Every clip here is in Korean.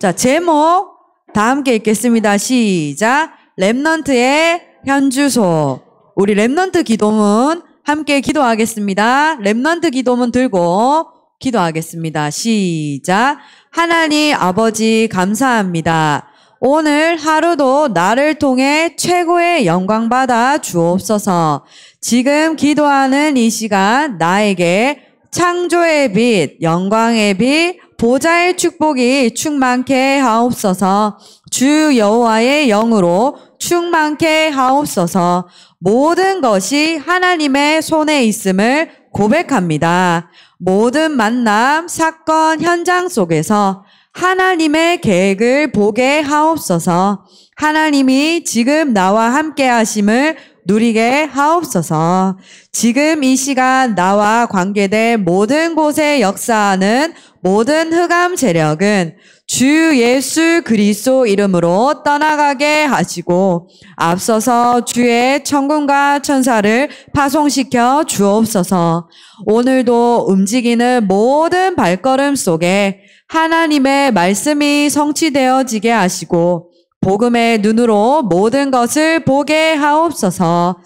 자, 제목 다 함께 읽겠습니다. 시작. 랩넌트의 현주소. 우리 랩넌트 기도문 함께 기도하겠습니다. 랩넌트 기도문 들고 기도하겠습니다. 시작. 하나님 아버지 감사합니다. 오늘 하루도 나를 통해 최고의 영광 받아 주옵소서. 지금 기도하는 이 시간 나에게 창조의 빛, 영광의 빛, 보좌의 축복이 충만케 하옵소서. 주 여호와의 영으로 충만케 하옵소서. 모든 것이 하나님의 손에 있음을 고백합니다. 모든 만남, 사건, 현장 속에서 하나님의 계획을 보게 하옵소서. 하나님이 지금 나와 함께 하심을 누리게 하옵소서. 지금 이 시간 나와 관계된 모든 곳에 역사하는 모든 흑암 재력은 주 예수 그리스도 이름으로 떠나가게 하시고 앞서서 주의 천군과 천사를 파송시켜 주옵소서. 오늘도 움직이는 모든 발걸음 속에 하나님의 말씀이 성취되어지게 하시고 복음의 눈으로 모든 것을 보게 하옵소서.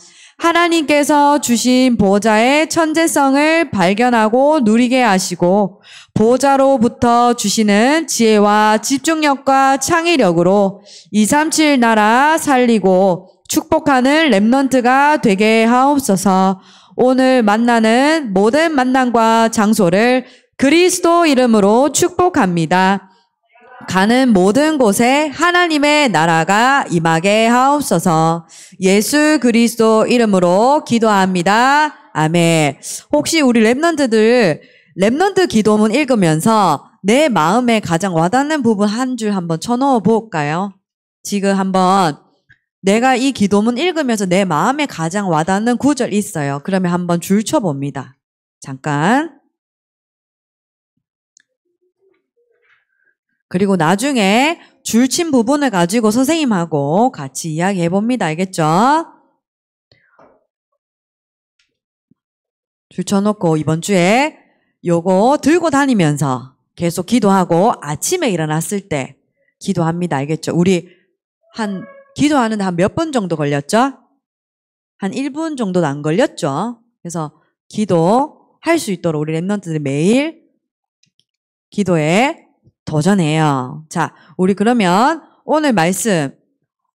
하나님께서 주신 보호자의 천재성을 발견하고 누리게 하시고 보호자로부터 주시는 지혜와 집중력과 창의력으로 237 나라 살리고 축복하는 랩런트가 되게 하옵소서 오늘 만나는 모든 만남과 장소를 그리스도 이름으로 축복합니다. 가는 모든 곳에 하나님의 나라가 임하게 하옵소서 예수 그리스도 이름으로 기도합니다. 아멘. 혹시 우리 랩런트들 랩런트 기도문 읽으면서 내 마음에 가장 와닿는 부분 한 줄 한번 쳐넣어 볼까요? 지금 한번 내가 이 기도문 읽으면서 내 마음에 가장 와닿는 구절 있어요. 그러면 한번 줄 쳐봅니다. 잠깐. 그리고 나중에 줄친 부분을 가지고 선생님하고 같이 이야기해 봅니다. 알겠죠? 줄 쳐놓고 이번 주에 요거 들고 다니면서 계속 기도하고 아침에 일어났을 때 기도합니다. 알겠죠? 우리 한, 기도하는데 한 몇 번 정도 걸렸죠? 한 1분 정도도 안 걸렸죠? 그래서 기도 할수 있도록 우리 랩런트들이 매일 기도에 도전해요. 자, 우리 그러면 오늘 말씀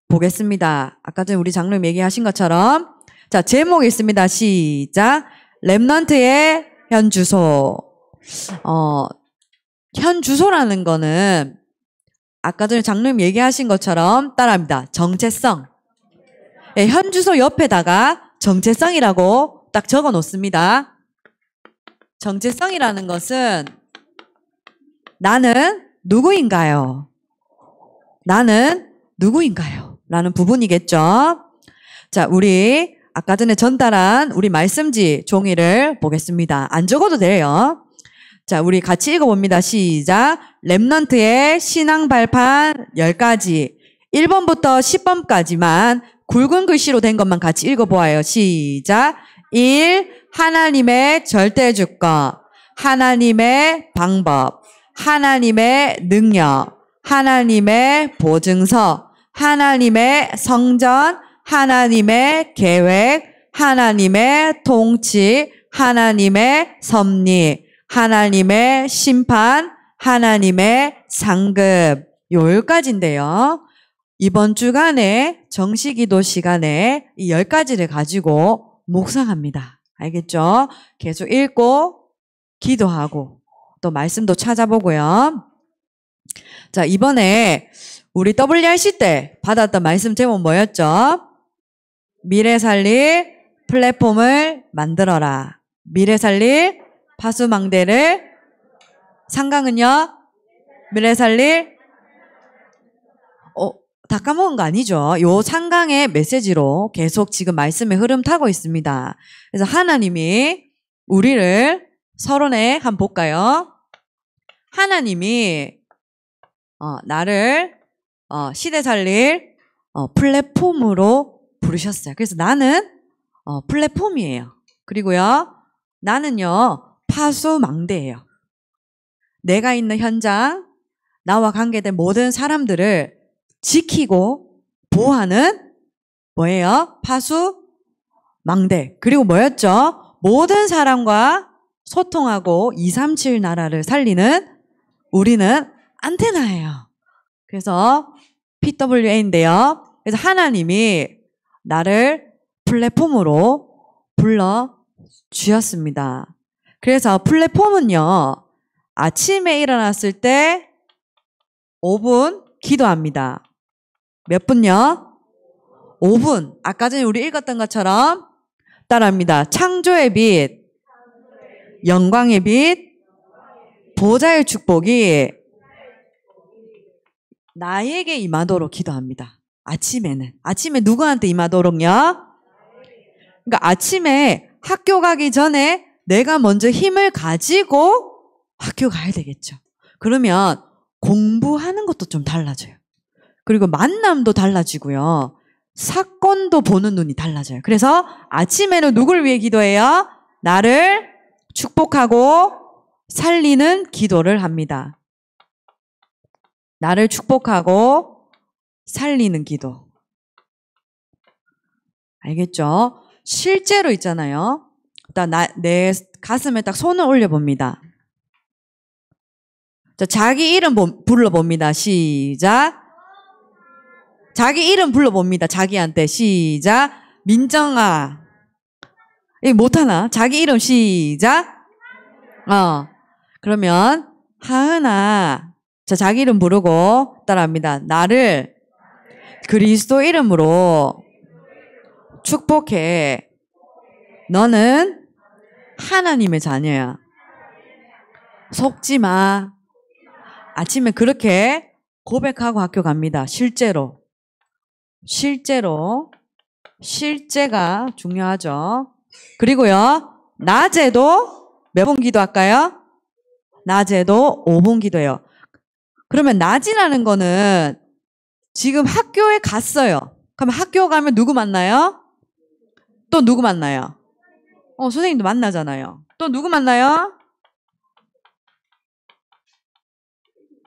보겠습니다. 아까 전에 우리 장로님 얘기하신 것처럼 자, 제목이 있습니다. 시작. 랩넌트의 현 주소. 어, 현 주소라는 거는 아까 전에 장로님 얘기하신 것처럼 따라합니다. 정체성. 예, 현 주소 옆에다가 정체성이라고 딱 적어 놓습니다. 정체성이라는 것은 나는 누구인가요? 나는 누구인가요? 라는 부분이겠죠. 자, 우리 아까 전에 전달한 우리 말씀지 종이를 보겠습니다. 안 적어도 돼요. 자, 우리 같이 읽어봅니다. 시작. 랩넌트의 신앙 발판 10가지. 1번부터 10번까지만 굵은 글씨로 된 것만 같이 읽어보아요. 시작. 1. 하나님의 절대 주권. 하나님의 방법. 하나님의 능력, 하나님의 보증서, 하나님의 성전, 하나님의 계획, 하나님의 통치, 하나님의 섭리, 하나님의 심판, 하나님의 상급. 요일까지인데요. 이번 주간에 정시 기도 시간에 이 열 가지를 가지고 묵상합니다. 알겠죠? 계속 읽고, 기도하고, 또 말씀도 찾아보고요. 자, 이번에 우리 WRC 때 받았던 말씀 제목 뭐였죠? 미래 살릴 플랫폼을 만들어라. 미래 살릴 파수망대를 상강은요? 미래 살릴 어, 다 까먹은 거 아니죠? 요 상강의 메시지로 계속 지금 말씀의 흐름 타고 있습니다. 그래서 하나님이 우리를 서론에 한번 볼까요? 하나님이 어, 나를 어, 시대 살릴 어, 플랫폼으로 부르셨어요. 그래서 나는 어, 플랫폼이에요. 그리고요, 나는요 파수망대예요. 내가 있는 현장, 나와 관계된 모든 사람들을 지키고 보호하는 뭐예요? 파수망대. 그리고 뭐였죠? 모든 사람과 소통하고 237 나라를 살리는 우리는 안테나예요. 그래서 PWA인데요. 그래서 하나님이 나를 플랫폼으로 불러 주셨습니다. 그래서 플랫폼은요. 아침에 일어났을 때 5분 기도합니다. 몇 분요? 5분. 아까 전에 우리 읽었던 것처럼 따라합니다. 창조의 빛, 영광의 빛, 보좌의 축복이 나에게 임하도록 기도합니다. 아침에는. 아침에 누구한테 임하도록요? 그러니까 아침에 학교 가기 전에 내가 먼저 힘을 가지고 학교 가야 되겠죠. 그러면 공부하는 것도 좀 달라져요. 그리고 만남도 달라지고요. 사건도 보는 눈이 달라져요. 그래서 아침에는 누굴 위해 기도해요? 나를 축복하고 살리는 기도를 합니다. 나를 축복하고 살리는 기도. 알겠죠? 실제로 있잖아요. 일단 나, 내 가슴에 딱 손을 올려봅니다. 자, 자기 이름 불러봅니다. 시작. 자기 이름 불러봅니다. 자기한테 시작. 민정아. 이 못하나? 자기 이름 시작. 어. 그러면 하은아. 자, 자기 이름 부르고 따라합니다. 나를 그리스도 이름으로 축복해. 너는 하나님의 자녀야. 속지 마. 아침에 그렇게 고백하고 학교 갑니다. 실제로. 실제로. 실제가 중요하죠. 그리고요, 낮에도 몇 번 기도할까요? 낮에도 5분 기도해요. 그러면 낮이라는 거는 지금 학교에 갔어요. 그럼 학교 가면 누구 만나요? 또 누구 만나요? 어, 선생님도 만나잖아요. 또 누구 만나요?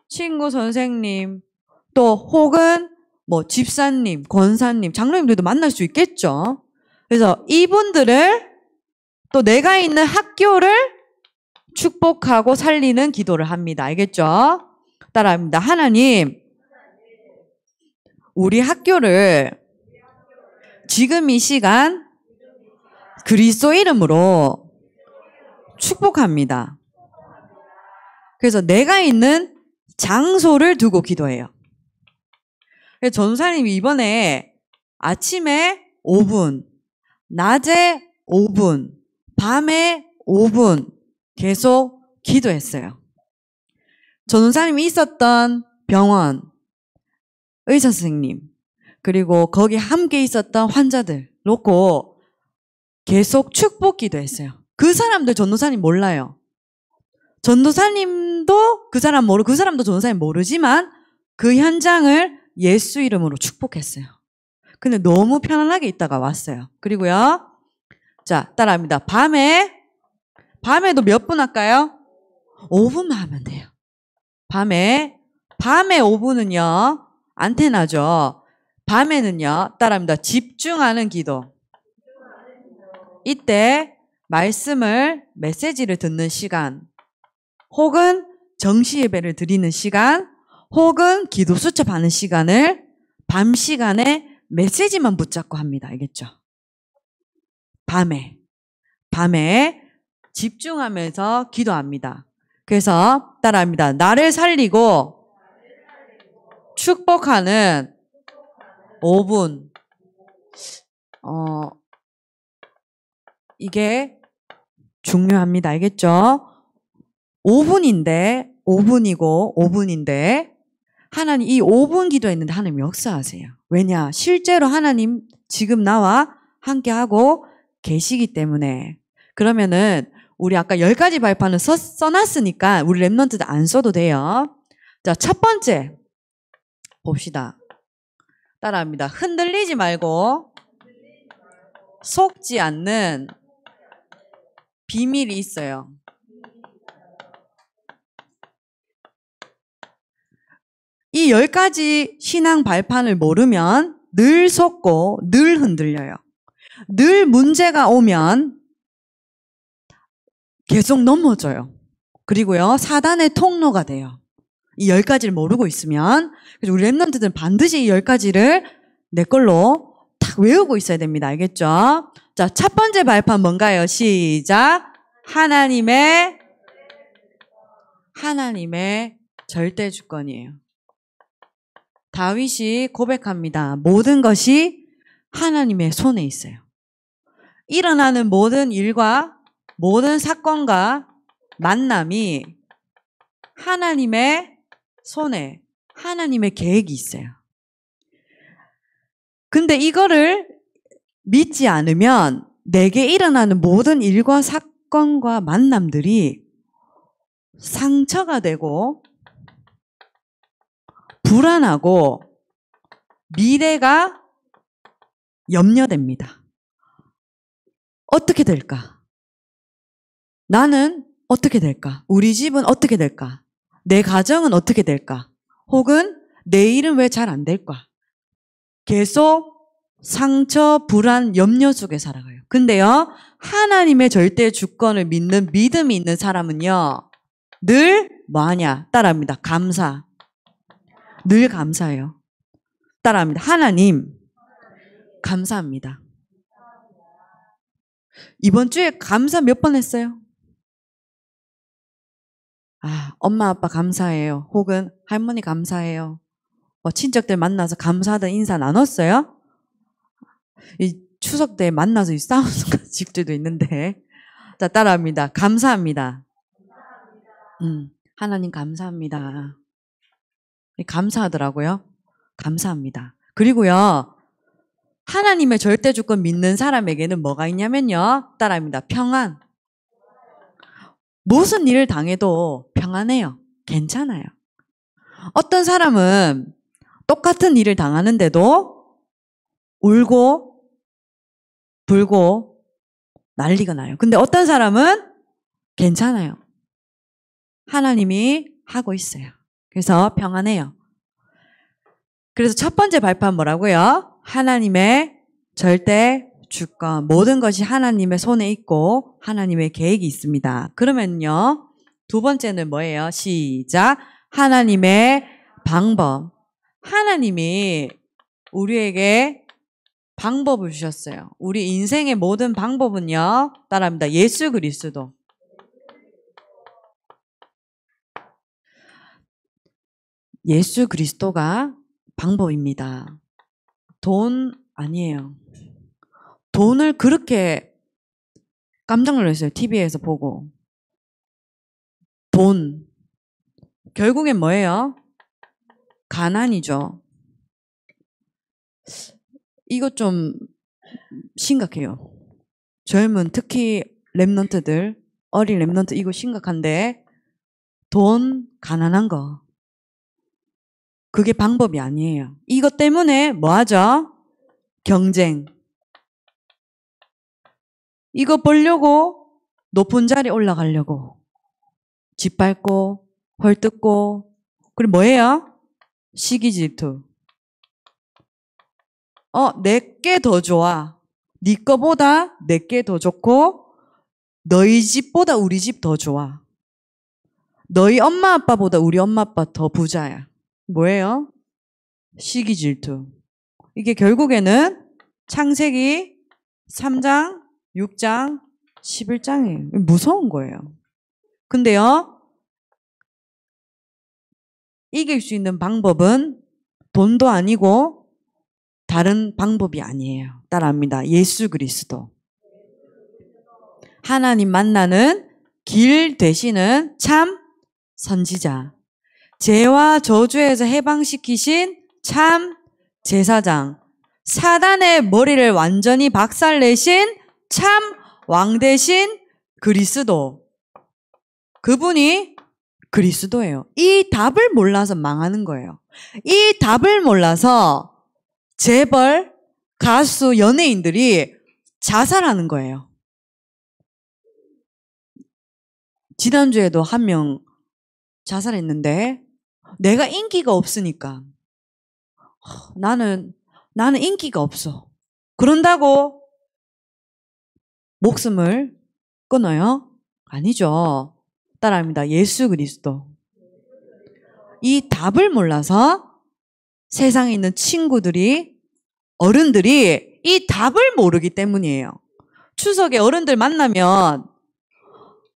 친구 선생님, 또 혹은 뭐 집사님, 권사님, 장로님들도 만날 수 있겠죠. 그래서 이분들을 또 내가 있는 학교를 축복하고 살리는 기도를 합니다. 알겠죠? 따라합니다. 하나님, 우리 학교를 지금 이 시간 그리스도 이름으로 축복합니다. 그래서 내가 있는 장소를 두고 기도해요. 전사님이 번에 아침에 5분, 낮에 5분, 밤에 5분 계속 기도했어요. 전도사님이 있었던 병원, 의사 선생님, 그리고 거기 함께 있었던 환자들 놓고 계속 축복 기도했어요. 그 사람들 전도사님 몰라요. 전도사님도 그 사람 모르, 그 사람도 전도사님 모르지만 그 현장을 예수 이름으로 축복했어요. 근데 너무 편안하게 있다가 왔어요. 그리고요. 자, 따라합니다. 밤에 밤에도 몇 분 할까요? 5분만 하면 돼요. 밤에 밤에 5분은요. 안테나죠. 밤에는요. 따라합니다. 집중하는 기도. 이때 말씀을 메시지를 듣는 시간 혹은 정시 예배를 드리는 시간 혹은 기도 수첩하는 시간을 밤 시간에 메시지만 붙잡고 합니다. 알겠죠? 밤에 밤에 집중하면서 기도합니다. 그래서 따라합니다. 나를 살리고 축복하는 5분. 어, 이게 중요합니다. 알겠죠? 5분인데, 5분이고, 5분인데, 하나님, 이 5분 기도했는데 하나님 역사하세요. 왜냐? 실제로 하나님 지금 나와 함께하고 계시기 때문에. 그러면은 우리 아까 열 가지 발판을 써, 써놨으니까 우리 랩런트도 안 써도 돼요. 자, 첫 번째. 봅시다. 따라합니다. 흔들리지 말고 속지 않는 비밀이 있어요. 이열 가지 신앙 발판을 모르면 늘 속고 늘 흔들려요. 늘 문제가 오면 계속 넘어져요. 그리고요, 사단의 통로가 돼요. 이 열 가지를 모르고 있으면. 그래서 우리 랩런트들은 반드시 이 열 가지를 내 걸로 탁 외우고 있어야 됩니다. 알겠죠? 자, 첫 번째 발판 뭔가요? 시작. 하나님의, 하나님의 절대 주권이에요. 다윗이 고백합니다. 모든 것이 하나님의 손에 있어요. 일어나는 모든 일과 모든 사건과 만남이 하나님의 손에 하나님의 계획이 있어요. 근데 이거를 믿지 않으면 내게 일어나는 모든 일과 사건과 만남들이 상처가 되고 불안하고 미래가 염려됩니다. 어떻게 될까? 나는 어떻게 될까? 우리 집은 어떻게 될까? 내 가정은 어떻게 될까? 혹은 내일은 왜 잘 안 될까? 계속 상처, 불안, 염려 속에 살아가요. 근데요, 하나님의 절대 주권을 믿는 믿음이 있는 사람은요, 늘 뭐하냐? 따라합니다. 감사. 늘 감사해요. 따라합니다. 하나님, 감사합니다. 이번 주에 감사 몇 번 했어요? 아, 엄마 아빠 감사해요. 혹은 할머니 감사해요. 뭐 친척들 만나서 감사하다 인사 나눴어요? 이 추석 때 만나서 싸우는 집들도 있는데. 자, 따라합니다. 감사합니다. 음, 하나님 감사합니다. 감사하더라고요. 감사합니다. 그리고요. 하나님의 절대 주권 믿는 사람에게는 뭐가 있냐면요. 따라합니다. 평안. 무슨 일을 당해도 평안해요. 괜찮아요. 어떤 사람은 똑같은 일을 당하는데도 울고 불고 난리가 나요. 근데 어떤 사람은 괜찮아요. 하나님이 하고 있어요. 그래서 평안해요. 그래서 첫 번째 발판 뭐라고요? 하나님의 절대 주권. 모든 것이 하나님의 손에 있고 하나님의 계획이 있습니다. 그러면요. 두 번째는 뭐예요? 시작. 하나님의 방법. 하나님이 우리에게 방법을 주셨어요. 우리 인생의 모든 방법은요. 따라합니다. 예수 그리스도. 예수 그리스도가 방법입니다. 돈 아니에요. 돈을 그렇게 깜짝 놀랐어요. TV에서 보고. 돈. 결국엔 뭐예요? 가난이죠. 이거 좀 심각해요. 젊은 특히 랩런트들 어린 랩런트 이거 심각한데 돈 가난한 거 그게 방법이 아니에요. 이것 때문에 뭐 하죠? 경쟁. 이거 보려고 높은 자리 올라가려고 짓밟고 헐뜯고 그리고 뭐예요? 시기 질투. 어, 내 게 더 좋아. 네 거보다 내 게 더 좋고 너희 집보다 우리 집 더 좋아. 너희 엄마 아빠보다 우리 엄마 아빠 더 부자야. 뭐예요? 시기 질투. 이게 결국에는 창세기 3장, 6장, 11장이에요. 무서운 거예요. 근데요, 이길 수 있는 방법은 돈도 아니고 다른 방법이 아니에요. 따라합니다. 예수 그리스도. 하나님 만나는 길 되시는 참 선지자. 죄와 저주에서 해방시키신 참 제사장, 사단의 머리를 완전히 박살내신 참왕 대신 그리스도. 그분이 그리스도예요. 이 답을 몰라서 망하는 거예요. 이 답을 몰라서 재벌, 가수, 연예인들이 자살하는 거예요. 지난주에도 한 명 자살했는데 내가 인기가 없으니까. 나는, 나는 인기가 없어. 그런다고 목숨을 끊어요? 아니죠. 따라합니다. 예수 그리스도. 이 답을 몰라서 세상에 있는 친구들이, 어른들이 이 답을 모르기 때문이에요. 추석에 어른들 만나면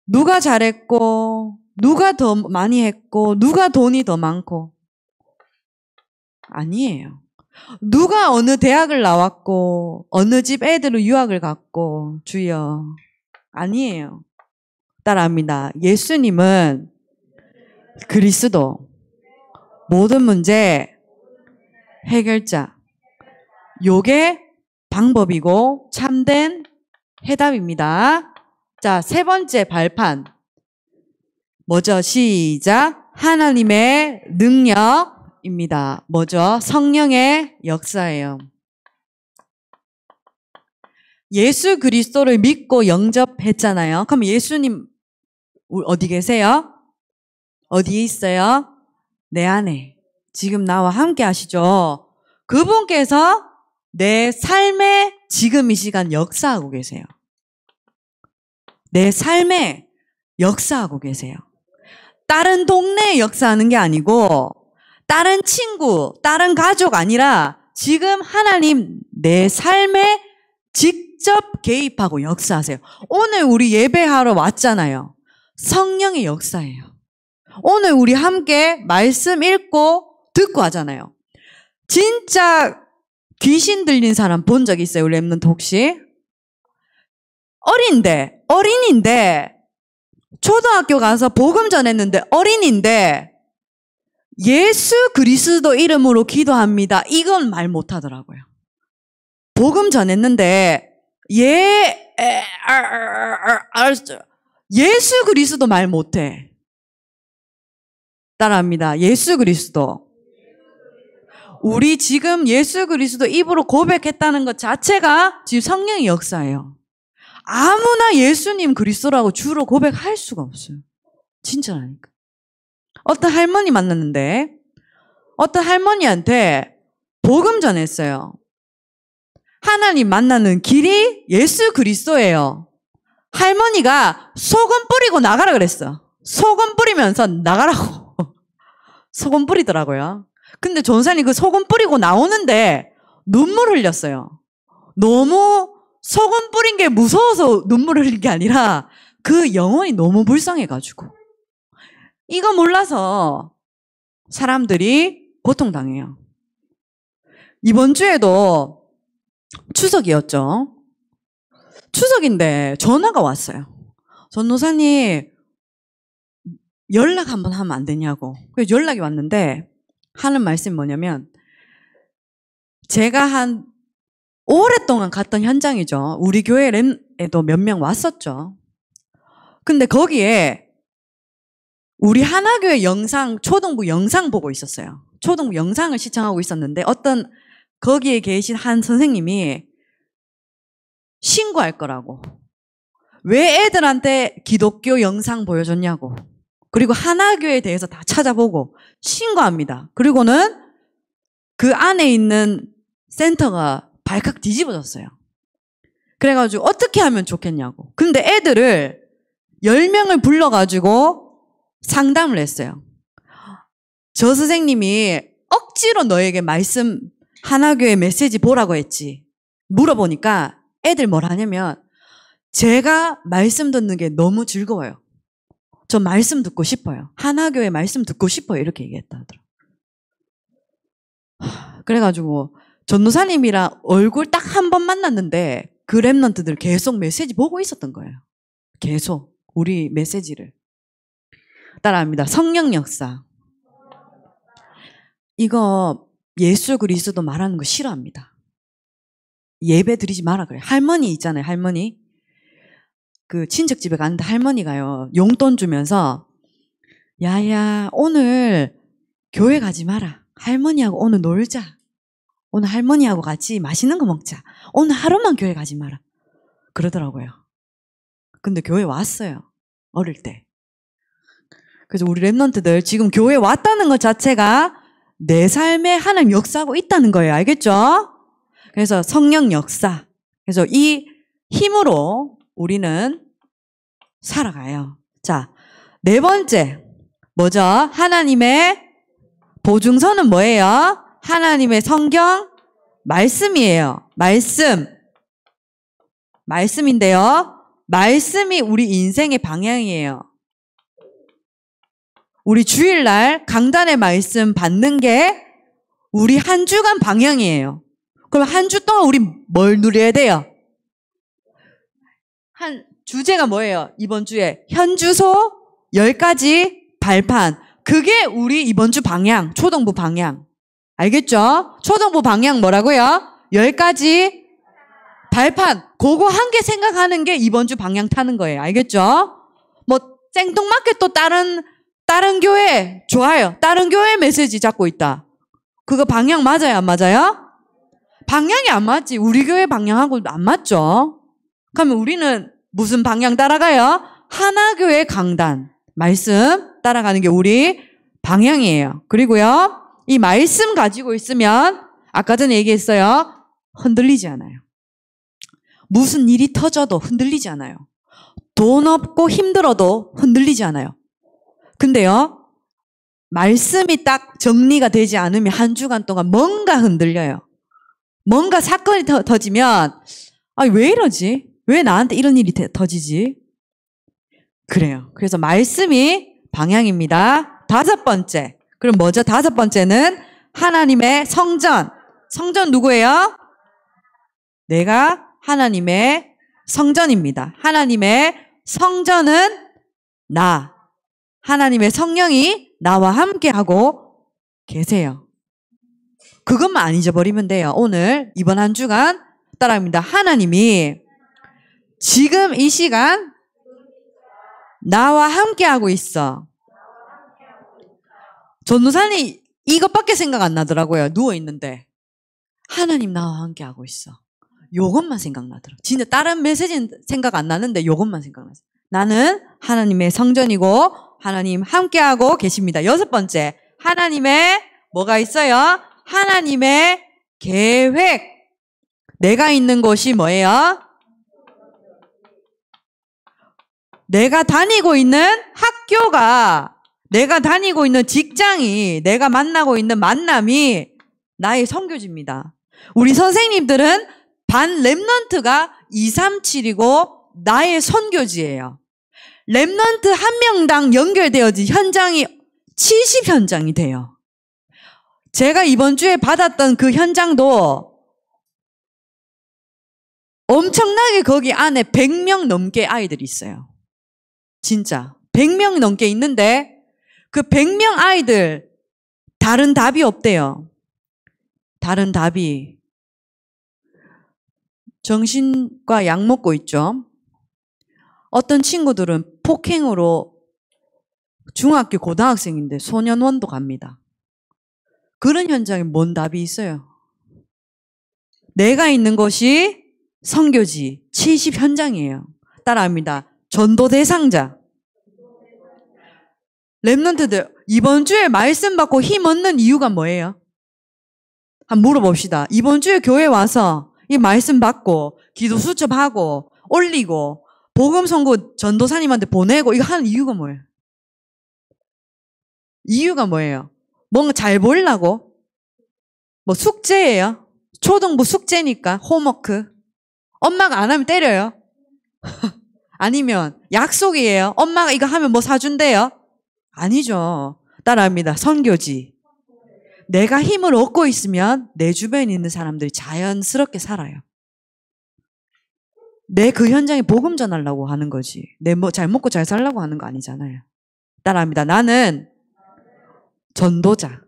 누가 잘했고, 누가 더 많이 했고 누가 돈이 더 많고 아니에요. 누가 어느 대학을 나왔고 어느 집 애들로 유학을 갔고 주여 아니에요. 따라합니다. 예수님은 그리스도 모든 문제 해결자 요게 방법이고 참된 해답입니다. 자, 세 번째 발판. 뭐죠? 시작. 하나님의 능력입니다. 뭐죠? 성령의 역사예요. 예수 그리스도를 믿고 영접했잖아요. 그럼 예수님 어디 계세요? 어디에 있어요? 내 안에. 지금 나와 함께 하시죠. 그분께서 내 삶에 지금 이 시간 역사하고 계세요. 내 삶에 역사하고 계세요. 다른 동네에 역사하는 게 아니고 다른 친구, 다른 가족 아니라 지금 하나님 내 삶에 직접 개입하고 역사하세요. 오늘 우리 예배하러 왔잖아요. 성령의 역사예요. 오늘 우리 함께 말씀 읽고 듣고 하잖아요. 진짜 귀신 들린 사람 본 적 있어요? 랩넌트 혹시? 어린데, 어린인데 초등학교 가서 복음 전했는데 어린인데 예수 그리스도 이름으로 기도합니다. 이건 말 못하더라고요. 복음 전했는데 예 아, 아, 아, 예수 그리스도 말 못해. 따라합니다. 예수 그리스도. 우리 지금 예수 그리스도 입으로 고백했다는 것 자체가 지금 성령의 역사예요. 아무나 예수님 그리스도라고 주로 고백할 수가 없어요. 진짜라니까. 어떤 할머니 만났는데 어떤 할머니한테 복음 전했어요. 하나님 만나는 길이 예수 그리스도예요. 할머니가 소금 뿌리고 나가라 그랬어. 소금 뿌리면서 나가라고. 소금 뿌리더라고요. 근데 전사님 그 소금 뿌리고 나오는데 눈물 흘렸어요. 너무 소금 뿌린 게 무서워서 눈물 흘린 게 아니라 그 영혼이 너무 불쌍해가지고. 이거 몰라서 사람들이 고통당해요. 이번 주에도 추석이었죠. 추석인데 전화가 왔어요. 전노사님, 연락 한번 하면 안 되냐고. 그래서 연락이 왔는데 하는 말씀이 뭐냐면 제가 한 오랫동안 갔던 현장이죠. 우리 교회 램에도 몇 명 왔었죠. 근데 거기에 우리 하나교회 영상, 초등부 영상 보고 있었어요. 초등부 영상을 시청하고 있었는데 어떤 거기에 계신 한 선생님이 신고할 거라고. 왜 애들한테 기독교 영상 보여줬냐고. 그리고 하나교에 대해서 다 찾아보고 신고합니다. 그리고는 그 안에 있는 센터가 발칵 뒤집어졌어요. 그래가지고 어떻게 하면 좋겠냐고. 근데 애들을 10명을 불러가지고 상담을 했어요. 저 선생님이 억지로 너에게 말씀 하나교의 메시지 보라고 했지. 물어보니까 애들 뭘 하냐면 제가 말씀 듣는 게 너무 즐거워요. 저 말씀 듣고 싶어요. 하나교의 말씀 듣고 싶어요. 이렇게 얘기했다 하더라고. 그래가지고 전도사님이랑 얼굴 딱 한 번 만났는데 그 랩런트들 계속 메시지 보고 있었던 거예요. 계속 우리 메시지를. 따라합니다. 성령 역사. 이거 예수 그리스도 말하는 거 싫어합니다. 예배 드리지 마라 그래. 할머니 있잖아요. 할머니. 그 친척 집에 갔는데 할머니가요. 용돈 주면서 야야 오늘 교회 가지 마라. 할머니하고 오늘 놀자. 오늘 할머니하고 같이 맛있는 거 먹자. 오늘 하루만 교회 가지 마라. 그러더라고요. 근데 교회 왔어요. 어릴 때. 그래서 우리 랩런트들 지금 교회 왔다는 것 자체가 내 삶에 하나님 역사하고 있다는 거예요. 알겠죠? 그래서 성령 역사. 그래서 이 힘으로 우리는 살아가요. 자, 네 번째. 뭐죠? 하나님의 보증서는 뭐예요? 하나님의 성경 말씀이에요. 말씀. 말씀인데요. 말씀이 우리 인생의 방향이에요. 우리 주일날 강단의 말씀 받는 게 우리 한 주간 방향이에요. 그럼 한 주 동안 우리 뭘 누려야 돼요? 한 주제가 뭐예요? 이번 주에 현주소 10가지 발판. 그게 우리 이번 주 방향, 초등부 방향. 알겠죠? 초등부 방향 뭐라고요? 10가지 발판 그거 한 개 생각하는 게 이번 주 방향 타는 거예요. 알겠죠? 뭐쌩뚱맞게또 다른 다른 교회 좋아요. 다른 교회 메시지 잡고 있다. 그거 방향 맞아요, 안 맞아요? 방향이 안 맞지. 우리 교회 방향하고 안 맞죠. 그러면 우리는 무슨 방향 따라가요? 하나 교회 강단 말씀 따라가는 게 우리 방향이에요. 그리고요. 이 말씀 가지고 있으면 아까 전에 얘기했어요. 흔들리지 않아요. 무슨 일이 터져도 흔들리지 않아요. 돈 없고 힘들어도 흔들리지 않아요. 근데요. 말씀이 딱 정리가 되지 않으면 한 주간 동안 뭔가 흔들려요. 뭔가 사건이 터, 지면 아, 왜 이러지? 왜 나한테 이런 일이 터지지? 그래요. 그래서 말씀이 방향입니다. 다섯 번째. 그럼 먼저 다섯 번째는 하나님의 성전. 성전 누구예요? 내가 하나님의 성전입니다. 하나님의 성전은 나. 하나님의 성령이 나와 함께하고 계세요. 그것만 안 잊어버리면 돼요. 오늘 이번 한 주간 따라합니다. 하나님이 지금 이 시간 나와 함께하고 있어. 전도사님 이것밖에 생각 안 나더라고요. 누워 있는데 하나님 나와 함께 하고 있어. 요것만 생각나더라. 진짜 다른 메시지는 생각 안 나는데 요것만 생각나서 나는 하나님의 성전이고 하나님 함께하고 계십니다. 여섯 번째 하나님의 뭐가 있어요? 하나님의 계획. 내가 있는 곳이 뭐예요? 내가 다니고 있는 학교가 내가 다니고 있는 직장이, 내가 만나고 있는 만남이 나의 선교지입니다. 우리 선생님들은 반 랩런트가 237이고 나의 선교지예요. 랩런트 한 명당 연결되어진 현장이 70 현장이 돼요. 제가 이번 주에 받았던 그 현장도 엄청나게 거기 안에 100명 넘게 아이들이 있어요. 진짜. 100명 넘게 있는데 그 100명 아이들 다른 답이 없대요. 다른 답이 정신과 약 먹고 있죠. 어떤 친구들은 폭행으로 중학교 고등학생인데 소년원도 갑니다. 그런 현장에 뭔 답이 있어요? 내가 있는 것이 성교지 70 현장이에요. 따라합니다. 전도 대상자. 랩런트들 이번 주에 말씀 받고 힘 얻는 이유가 뭐예요? 한번 물어봅시다. 이번 주에 교회 와서 이 말씀 받고 기도 수첩하고 올리고 복음 선고 전도사님한테 보내고 이거 하는 이유가 뭐예요? 이유가 뭐예요? 뭔가 잘 보이려고? 뭐 숙제예요? 초등부 숙제니까 홈워크. 엄마가 안 하면 때려요. 아니면 약속이에요. 엄마가 이거 하면 뭐 사준대요. 아니죠. 따라합니다. 선교지. 내가 힘을 얻고 있으면 내 주변에 있는 사람들이 자연스럽게 살아요. 내 그 현장에 복음 전하려고 하는 거지. 내 뭐 잘 먹고 잘 살려고 하는 거 아니잖아요. 따라합니다. 나는 전도자.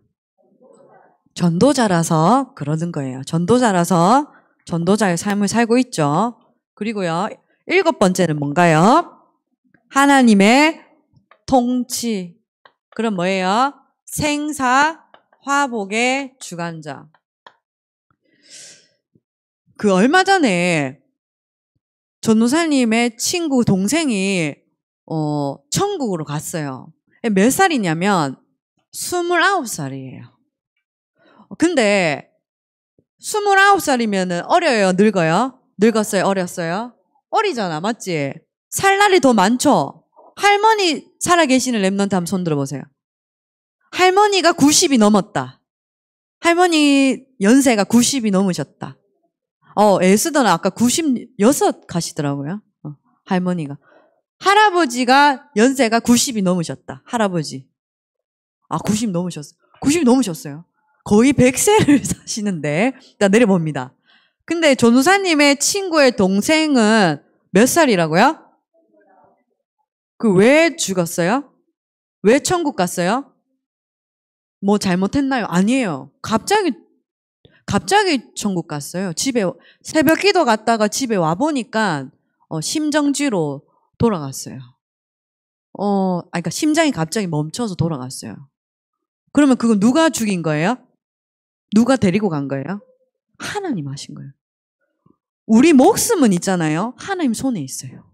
전도자라서 그러는 거예요. 전도자라서 전도자의 삶을 살고 있죠. 그리고요. 일곱 번째는 뭔가요? 하나님의 통치. 그럼 뭐예요? 생사 화복의 주관자. 그 얼마 전에 전노사님의 친구 동생이 어 천국으로 갔어요. 예, 몇 살이냐면 29살이에요. 어, 근데 2 9살이면 어려요, 늙어요? 늙었어요, 어렸어요? 어리잖아, 맞지? 살 날이 더 많죠? 할머니 살아계시는 랩넌트 한번 손들어 보세요. 할머니가 90이 넘었다. 할머니 연세가 90이 넘으셨다. 어, 에스더는 아까 96 가시더라고요. 어, 할머니가. 할아버지가 연세가 90이 넘으셨다. 할아버지. 아, 90 넘으셨어요. 90 넘으셨어요. 거의 100세를 사시는데. 일단 내려봅니다. 근데 전도사님의 친구의 동생은 몇 살이라고요? 그왜 죽었어요? 왜 천국 갔어요? 뭐 잘못했나요? 아니에요. 갑자기 갑자기 천국 갔어요. 집에 새벽 기도 갔다가 집에 와 보니까 어, 심정지로 돌아갔어요. 어, 아니 그러니까 심장이 갑자기 멈춰서 돌아갔어요. 그러면 그거 누가 죽인 거예요? 누가 데리고 간 거예요? 하나님 하신 거예요. 우리 목숨은 있잖아요. 하나님 손에 있어요.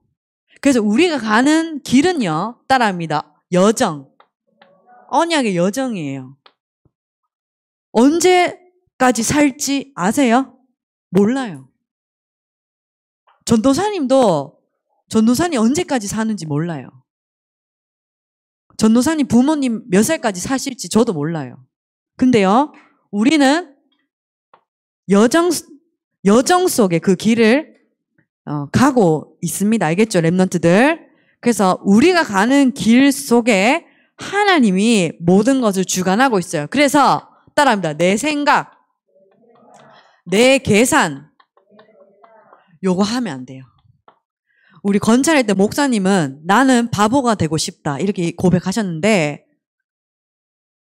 그래서 우리가 가는 길은요, 따라합니다. 여정. 언약의 여정이에요. 언제까지 살지 아세요? 몰라요. 전도사님도 전도사님 언제까지 사는지 몰라요. 전도사님 부모님 몇 살까지 사실지 저도 몰라요. 근데요, 우리는 여정, 여정 속에 그 길을 어, 가고 있습니다. 알겠죠? 랩런트들. 그래서 우리가 가는 길 속에 하나님이 모든 것을 주관하고 있어요. 그래서 따라합니다. 내 생각, 내 계산, 요거 하면 안 돼요. 우리 건찰할 때 목사님은 나는 바보가 되고 싶다 이렇게 고백하셨는데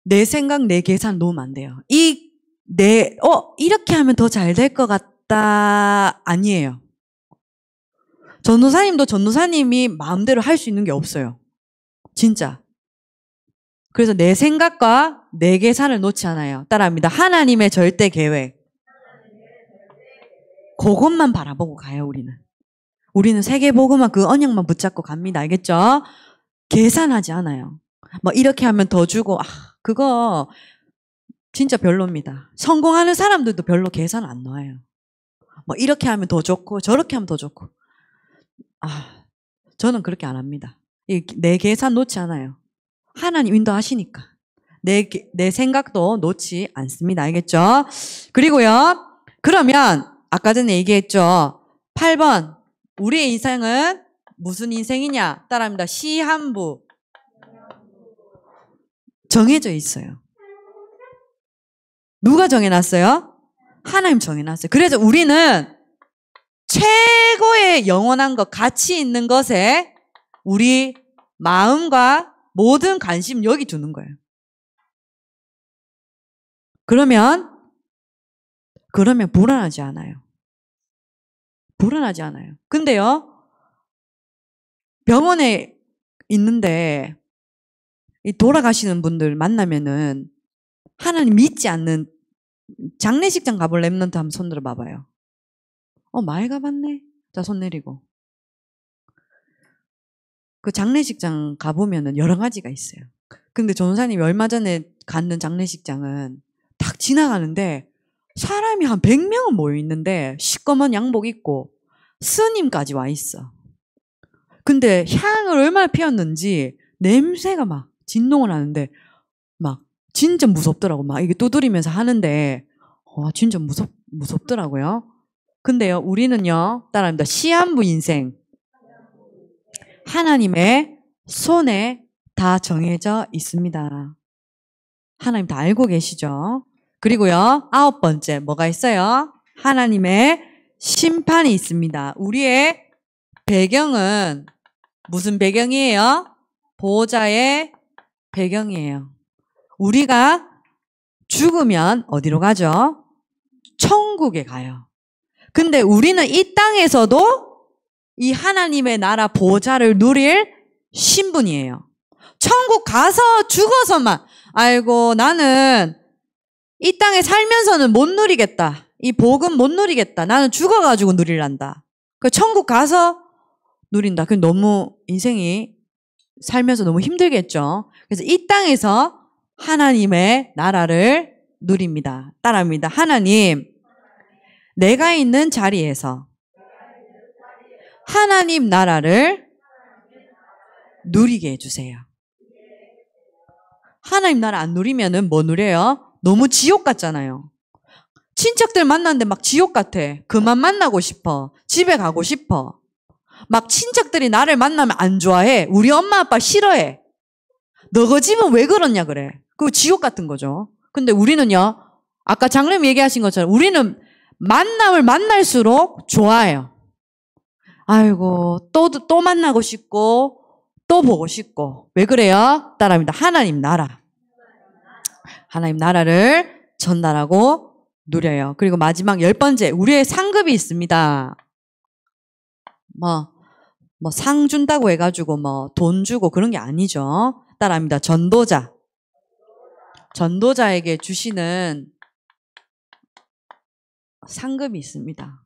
내 생각, 내 계산 놓으면 안 돼요. 이 내 어 이렇게 하면 더 잘 될 것 같다 아니에요. 전도사님도 전도사님이 마음대로 할 수 있는 게 없어요. 진짜. 그래서 내 생각과 내 계산을 놓지 않아요. 따라합니다. 하나님의 절대 계획. 그것만 바라보고 가요, 우리는. 우리는 세계보고만 그 언약만 붙잡고 갑니다. 알겠죠? 계산하지 않아요. 뭐 이렇게 하면 더 주고, 아, 그거 진짜 별로입니다. 성공하는 사람들도 별로 계산 안 넣어요. 뭐 이렇게 하면 더 좋고, 저렇게 하면 더 좋고. 아, 저는 그렇게 안 합니다. 내 계산 놓지 않아요. 하나님 인도하시니까. 내, 내 생각도 놓지 않습니다. 알겠죠? 그리고요, 그러면 아까 전에 얘기했죠. 8번. 우리의 인생은 무슨 인생이냐? 따라합니다. 시한부. 정해져 있어요. 누가 정해놨어요? 하나님 정해놨어요. 그래서 우리는 최고의 영원한 것, 가치 있는 것에 우리 마음과 모든 관심 여기 두는 거예요. 그러면, 그러면 불안하지 않아요. 불안하지 않아요. 근데요, 병원에 있는데, 돌아가시는 분들 만나면은, 하나님 믿지 않는 장례식장 가볼 랩런트 한번 손들어 봐봐요. 어, 말 가봤네. 자, 손 내리고. 그 장례식장 가보면은 여러 가지가 있어요. 근데 전사님이 얼마 전에 갔는 장례식장은 딱 지나가는데 사람이 한 100명은 모여 있는데 시꺼먼 양복 입고 스님까지 와 있어. 근데 향을 얼마나 피웠는지 냄새가 막 진동을 하는데 막 진짜 무섭더라고. 막 이게 두드리면서 하는데 와 진짜 무섭 무섭더라고요. 근데요, 우리는요, 따라합니다. 시한부 인생. 하나님의 손에 다 정해져 있습니다. 하나님 다 알고 계시죠? 그리고요, 아홉 번째, 뭐가 있어요? 하나님의 심판이 있습니다. 우리의 배경은 무슨 배경이에요? 보호자의 배경이에요. 우리가 죽으면 어디로 가죠? 천국에 가요. 근데 우리는 이 땅에서도 이 하나님의 나라 보좌를 누릴 신분이에요. 천국 가서 죽어서만 아이고 나는 이 땅에 살면서는 못 누리겠다. 이 복은 못 누리겠다. 나는 죽어가지고 누리란다. 그 천국 가서 누린다. 그 너무 인생이 살면서 너무 힘들겠죠. 그래서 이 땅에서 하나님의 나라를 누립니다. 따라합니다. 하나님, 내가 있는 자리에서 하나님 나라를 누리게 해주세요. 하나님 나라 안 누리면은 뭐 누려요? 너무 지옥 같잖아요. 친척들 만났는데 막 지옥 같아. 그만 만나고 싶어. 집에 가고 싶어. 막 친척들이 나를 만나면 안 좋아해. 우리 엄마 아빠 싫어해. 너거 집은 왜 그러냐 그래. 그거 지옥 같은 거죠. 근데 우리는요. 아까 장님 르 얘기하신 것처럼 우리는 만남을 만날수록 좋아요. 해 아이고, 또, 또 만나고 싶고, 또 보고 싶고. 왜 그래요? 따라합니다. 하나님 나라. 하나님 나라를 전달하고 누려요. 그리고 마지막 열 번째, 우리의 상급이 있습니다. 뭐, 뭐, 상 준다고 해가지고, 뭐, 돈 주고 그런 게 아니죠. 따라합니다. 전도자. 전도자에게 주시는 상금이 있습니다.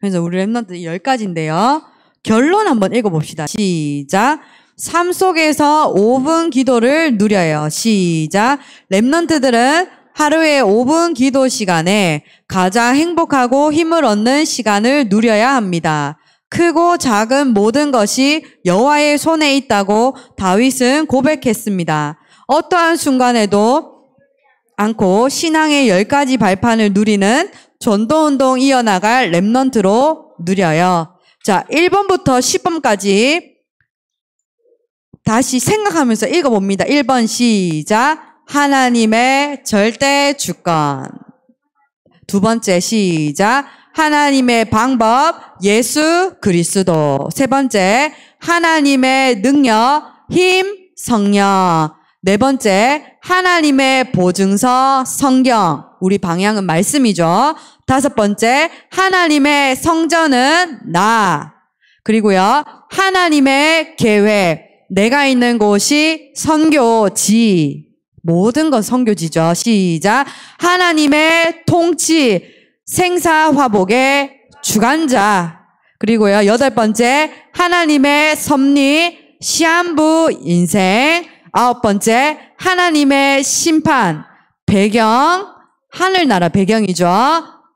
그래서 우리 랩런트 10가지인데요. 결론 한번 읽어봅시다. 시작. 삶 속에서 5분 기도를 누려요. 시작. 랩런트들은 하루에 5분 기도 시간에 가장 행복하고 힘을 얻는 시간을 누려야 합니다. 크고 작은 모든 것이 여호와의 손에 있다고 다윗은 고백했습니다. 어떠한 순간에도 않고 신앙의 열 가지 발판을 누리는 전도 운동 이어나갈 랩런트로 누려요. 자, 1번부터 10번까지 다시 생각하면서 읽어봅니다. 1번 시작. 하나님의 절대 주권. 두 번째 시작. 하나님의 방법 예수 그리스도. 세 번째 하나님의 능력 힘 성령. 네 번째 하나님의 보증서 성경. 우리 방향은 말씀이죠. 다섯 번째, 하나님의 성전은 나. 그리고요, 하나님의 계획. 내가 있는 곳이 선교지. 모든 건 선교지죠. 시작. 하나님의 통치. 생사화복의 주관자. 그리고요, 여덟 번째, 하나님의 섭리. 시한부 인생. 아홉 번째, 하나님의 심판. 배경. 하늘나라 배경이죠.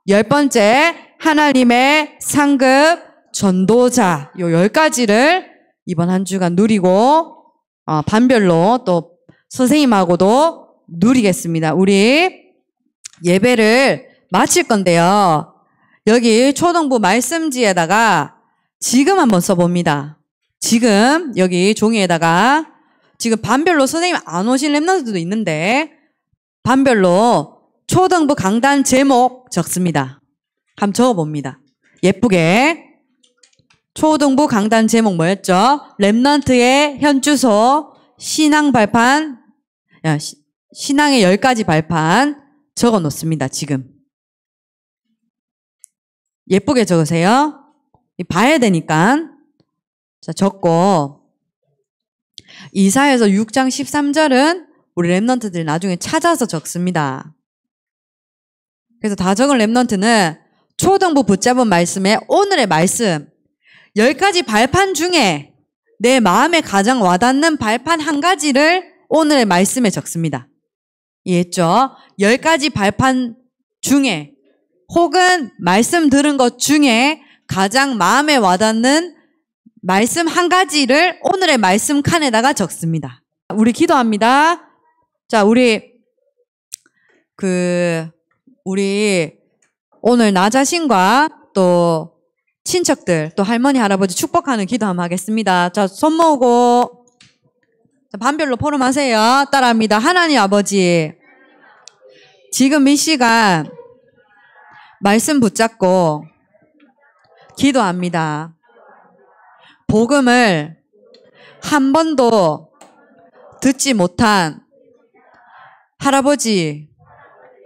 열 번째, 하나님의 상급 전도자. 요 열 가지를 이번 한 주간 누리고, 어, 반별로 또 선생님하고도 누리겠습니다. 우리 예배를 마칠 건데요. 여기 초등부 말씀지에다가 지금 한번 써봅니다. 지금 여기 종이에다가 지금 반별로 선생님 안 오신 랩런스도 있는데 반별로 초등부 강단 제목 적습니다. 한번 적어봅니다. 예쁘게. 초등부 강단 제목 뭐였죠? 랩런트의 현주소, 신앙 발판, 야, 시, 신앙의 열 가지 발판 적어 놓습니다, 지금. 예쁘게 적으세요. 봐야 되니까. 자, 적고. 이사에서 6장 13절은 우리 랩런트들 나중에 찾아서 적습니다. 그래서 다정을 랩넌트는 초등부 붙잡은 말씀에 오늘의 말씀 열 가지 발판 중에 내 마음에 가장 와닿는 발판 한 가지를 오늘의 말씀에 적습니다. 이해했죠? 열 가지 발판 중에 혹은 말씀 들은 것 중에 가장 마음에 와닿는 말씀 한 가지를 오늘의 말씀 칸에다가 적습니다. 우리 기도합니다. 자, 우리 그 우리 오늘 나 자신과 또 친척들, 또 할머니, 할아버지 축복하는 기도 한번 하겠습니다. 자, 손 모으고 반별로 포럼하세요. 따라합니다. 하나님 아버지, 지금 이 시간 말씀 붙잡고 기도합니다. 복음을 한 번도 듣지 못한 할아버지,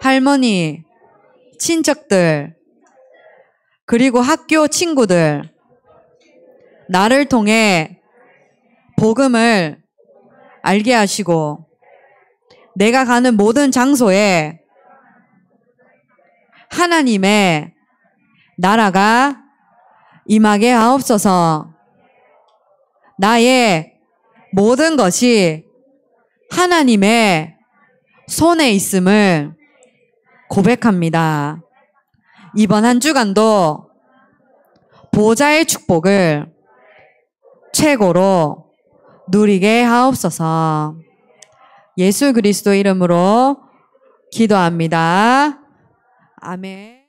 할머니, 친척들, 그리고 학교 친구들, 나를 통해 복음을 알게 하시고, 내가 가는 모든 장소에 하나님의 나라가 임하게 하옵소서. 나의 모든 것이 하나님의 손에 있음을 고백합니다. 이번 한 주간도 보좌의 축복을 최고로 누리게 하옵소서. 예수 그리스도 이름으로 기도합니다. 아멘.